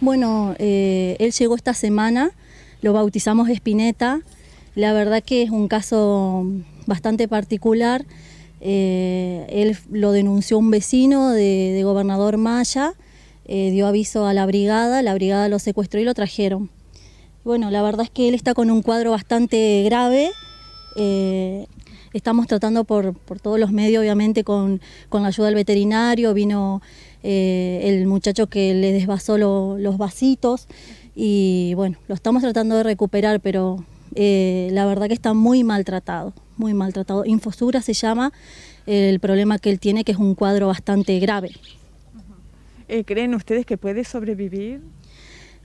Bueno, eh, él llegó esta semana, lo bautizamos Espineta. La verdad que es un caso bastante particular. Eh, él lo denunció un vecino de, gobernador Maya, eh, dio aviso a la brigada, la brigada lo secuestró y lo trajeron. Bueno, la verdad es que él está con un cuadro bastante grave. Estamos tratando por, todos los medios, obviamente, con, la ayuda del veterinario. Vino eh, el muchacho que le desvasó los vasitos y bueno, lo estamos tratando de recuperar, pero eh, la verdad que está muy maltratado, muy maltratado. Infosura se llama el problema que él tiene, que es un cuadro bastante grave. Eh, ¿Creen ustedes que puede sobrevivir?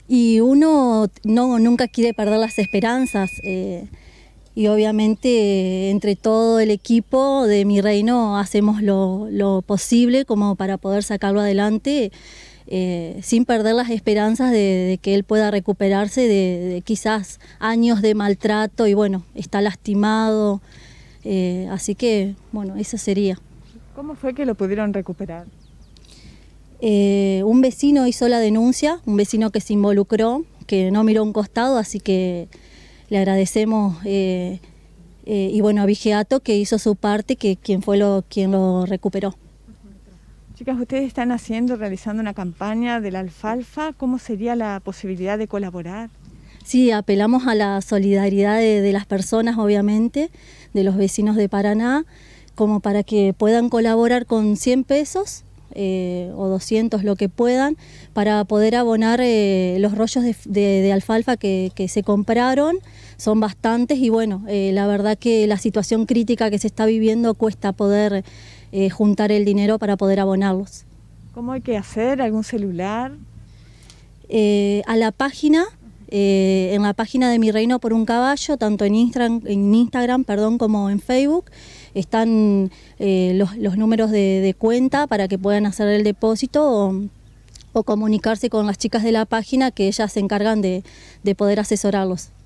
Y uno no, nunca quiere perder las esperanzas y obviamente eh, entre todo el equipo de mi reino hacemos lo, posible como para poder sacarlo adelante. Eh, sin perder las esperanzas de, que él pueda recuperarse de, quizás años de maltrato y bueno, está lastimado, eh, así que bueno, eso sería. ¿Cómo fue que lo pudieron recuperar? un vecino hizo la denuncia, un vecino que se involucró, que no miró un costado, así que le agradecemos eh, eh, y bueno a Vigeato que hizo su parte, que quien fue lo, quien lo recuperó. Chicas, ustedes están haciendo, realizando una campaña de la alfalfa, ¿cómo sería la posibilidad de colaborar? Sí, apelamos a la solidaridad de, de las personas, obviamente, de los vecinos de Paraná, como para que puedan colaborar con 100 pesos eh, o 200, lo que puedan, para poder abonar eh, los rollos de, alfalfa que, se compraron. Son bastantes y bueno, eh, la verdad que la situación crítica que se está viviendo cuesta poder juntar el dinero para poder abonarlos. ¿Cómo hay que hacer? ¿Algún celular? a la página eh, en la página de Mi Reino por un Caballo, tanto en Instagram, perdón, como en Facebook. Están eh, los, números de, cuenta para que puedan hacer el depósito o, comunicarse con las chicas de la página que ellas se encargan de poder asesorarlos.